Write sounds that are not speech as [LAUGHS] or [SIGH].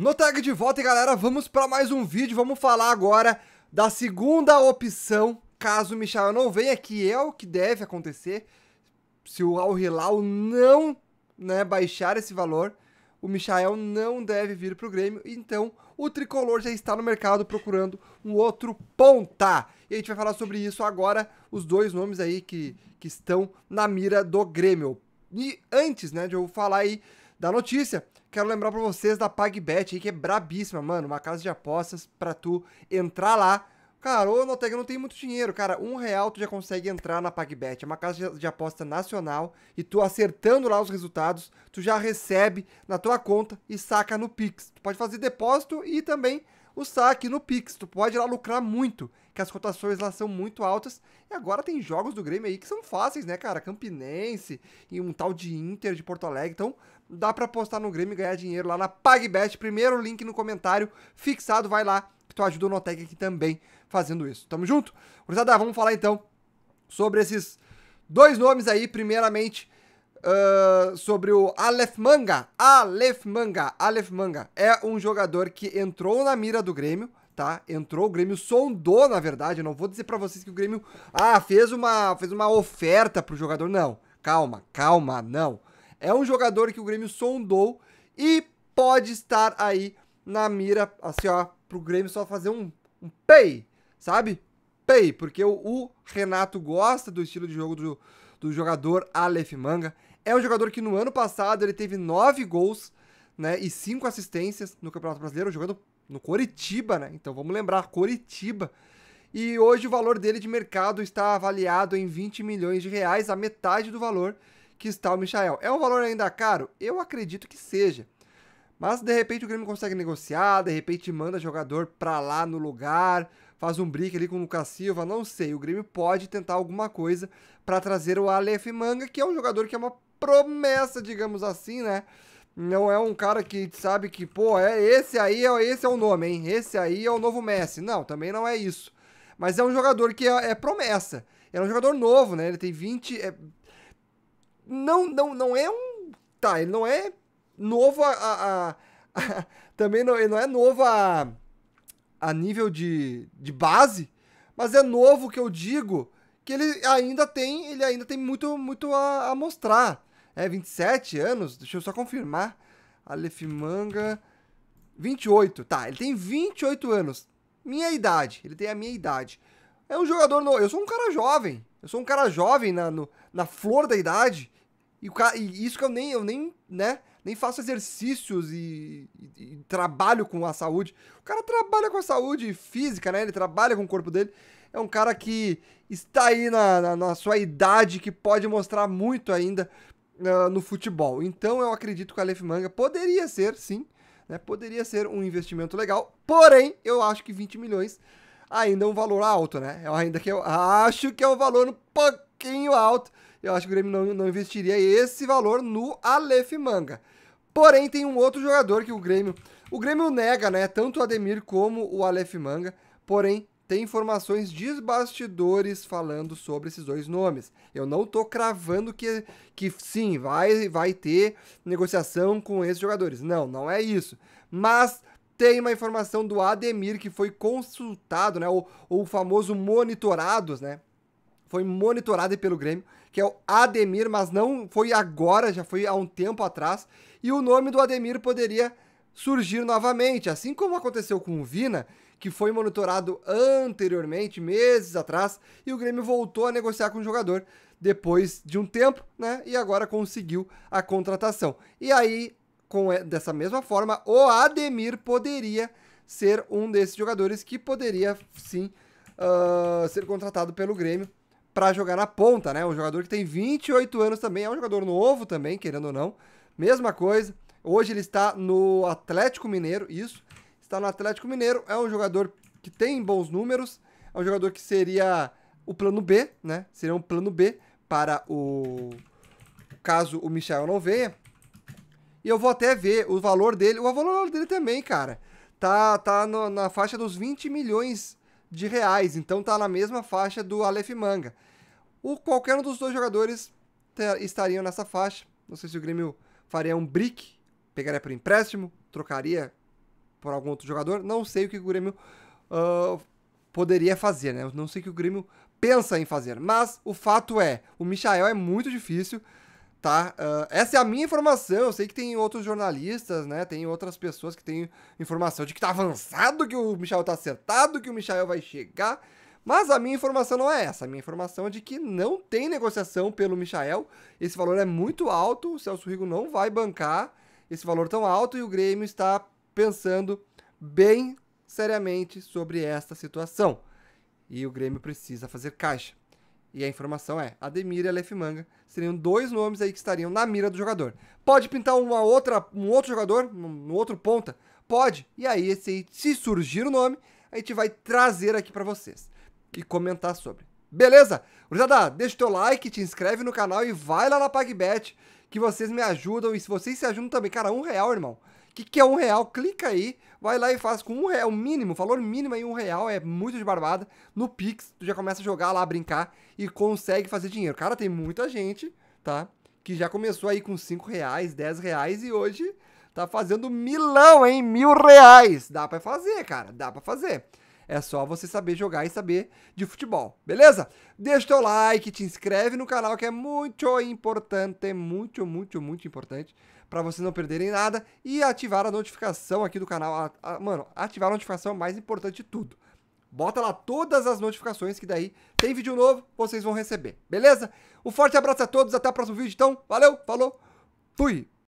No tag de volta, galera, vamos para mais um vídeo. Vamos falar agora da segunda opção, caso o Michel não venha, que é o que deve acontecer. Se o Al Hilal não né, baixar esse valor, o Michael não deve vir para o Grêmio. Então, o Tricolor já está no mercado procurando um outro ponta. E a gente vai falar sobre isso agora, os dois nomes aí que, que estão na mira do Grêmio. E antes né, de eu falar aí da notícia, quero lembrar para vocês da PagBet aí, que é brabíssima, mano. Uma casa de apostas para tu entrar lá. Cara, ô Notega não tem muito dinheiro, cara. Um real tu já consegue entrar na PagBet. É uma casa de aposta nacional e tu acertando lá os resultados, tu já recebe na tua conta e saca no Pix. Tu pode fazer depósito e também o saque no Pix. Tu pode lá lucrar muito que as cotações lá são muito altas. E agora tem jogos do Grêmio aí que são fáceis, né, cara? Campinense e um tal de Inter de Porto Alegre. Então, dá para apostar no Grêmio e ganhar dinheiro lá na PagBet. Primeiro link no comentário fixado, vai lá, que tu ajuda o Notec aqui também fazendo isso. Tamo junto? Cruzada, vamos falar então sobre esses dois nomes aí, primeiramente. Uh, sobre o Aleph Manga. Aleph Manga. Aleph Manga é um jogador que entrou na mira do Grêmio, tá? Entrou, o Grêmio sondou, na verdade. Eu não vou dizer para vocês que o Grêmio ah, fez uma fez uma oferta pro jogador, não. Calma, calma, não. É um jogador que o Grêmio sondou e pode estar aí na mira, assim, ó, pro Grêmio só fazer um, um pay, sabe? Pay, porque o, o Renato gosta do estilo de jogo do, do jogador Aleph Manga. É um jogador que no ano passado ele teve nove gols né, e cinco assistências no Campeonato Brasileiro, jogando no Coritiba, né? Então vamos lembrar, Coritiba. E hoje o valor dele de mercado está avaliado em 20 milhões de reais, a metade do valor que está o Michael. É um valor ainda caro? Eu acredito que seja. Mas de repente o Grêmio consegue negociar, de repente manda jogador para lá no lugar, faz um brick ali com o Lucas Silva, não sei. O Grêmio pode tentar alguma coisa para trazer o Aleph Manga, que é um jogador que é uma promessa, digamos assim, né? Não é um cara que sabe que, pô, é esse aí é, esse é o nome, hein? Esse aí é o novo Messi. Não, também não é isso. Mas é um jogador que é, é promessa. É um jogador novo, né? Ele tem 20. É... Não, não, não é um. Tá, ele não é novo a. a, a, [LAUGHS] a... também não, ele não é novo a, a nível de, de base, mas é novo que eu digo que ele ainda tem, ele ainda tem muito, muito a, a mostrar. É, 27 anos? Deixa eu só confirmar. Aleph Manga. 28. Tá, ele tem 28 anos. Minha idade. Ele tem a minha idade. É um jogador novo. Eu sou um cara jovem. Eu sou um cara jovem na, no, na flor da idade. E, cara, e, isso que eu nem, eu nem, né? Nem faço exercícios e, e, e trabalho com a saúde. O cara trabalha com a saúde física, né? Ele trabalha com o corpo dele é um cara que está aí na, na, na, sua idade, que pode mostrar muito ainda uh, no futebol. Então eu acredito que o Aleph Manga poderia ser, sim, né, poderia ser um investimento legal, porém eu acho que 20 milhões ainda é um valor alto, né? Eu ainda que eu acho que é um valor um pouquinho alto. Eu acho que o Grêmio não, não investiria esse valor no Aleph Manga. Porém, tem um outro jogador que o Grêmio. O Grêmio nega, né? Tanto o Ademir como o Aleph Manga. Porém, tem informações de bastidores falando sobre esses dois nomes. Eu não tô cravando que, que sim, vai, vai ter negociação com esses jogadores. Não, não é isso. Mas tem uma informação do Ademir que foi consultado, né? O, o famoso monitorados, né? Foi monitorado pelo Grêmio, que é o Ademir, mas não foi agora, já foi há um tempo atrás. E o nome do Ademir poderia surgir novamente, assim como aconteceu com o Vina, que foi monitorado anteriormente, meses atrás, e o Grêmio voltou a negociar com o jogador depois de um tempo, né? E agora conseguiu a contratação. E aí, com dessa mesma forma, o Ademir poderia ser um desses jogadores que poderia sim uh, ser contratado pelo Grêmio para jogar na ponta, né? Um jogador que tem 28 anos também, é um jogador novo também, querendo ou não. Mesma coisa. Hoje ele está no Atlético Mineiro, isso. Está no Atlético Mineiro, é um jogador que tem bons números, é um jogador que seria o plano B, né? Seria um plano B para o caso o Michel não venha. E eu vou até ver o valor dele, o valor dele também, cara. Tá tá no, na faixa dos 20 milhões de reais, então tá na mesma faixa do Aleph Manga. O qualquer um dos dois jogadores ter, estariam nessa faixa. Não sei se o Grêmio faria um brick pegaria por empréstimo, trocaria por algum outro jogador. Não sei o que o Grêmio uh, poderia fazer, né? Não sei o que o Grêmio pensa em fazer. Mas o fato é, o Michael é muito difícil, tá? Uh, essa é a minha informação. Eu sei que tem outros jornalistas, né? Tem outras pessoas que têm informação de que tá avançado, que o Michael tá acertado, que o Michael vai chegar. Mas a minha informação não é essa. A minha informação é de que não tem negociação pelo Michael. Esse valor é muito alto, o Celso Rigo não vai bancar esse valor tão alto e o Grêmio está pensando bem seriamente sobre esta situação. E o Grêmio precisa fazer caixa. E a informação é: Ademir e Aleph Manga seriam dois nomes aí que estariam na mira do jogador. Pode pintar uma outra, um outro jogador, um outro ponta? Pode. E aí, esse aí, se surgir o nome, a gente vai trazer aqui para vocês e comentar sobre. Beleza? Gurizada, deixa o teu like, te inscreve no canal e vai lá na PagBet, que vocês me ajudam. E se vocês se ajudam também, cara, um real, irmão. O que, que é um real? Clica aí, vai lá e faz com um real, mínimo, valor mínimo aí, um real, é muito de barbada. No Pix, tu já começa a jogar lá, brincar e consegue fazer dinheiro. Cara, tem muita gente, tá? Que já começou aí com 5 reais, 10 reais e hoje tá fazendo milão, hein? Mil reais. Dá pra fazer, cara, dá pra fazer. É só você saber jogar e saber de futebol, beleza? Deixa o teu like, te inscreve no canal que é muito importante, muito, muito, muito importante para vocês não perderem nada e ativar a notificação aqui do canal. A, a, mano, ativar a notificação é o mais importante de tudo. Bota lá todas as notificações que daí tem vídeo novo, vocês vão receber, beleza? Um forte abraço a todos, até o próximo vídeo, então. Valeu, falou, fui!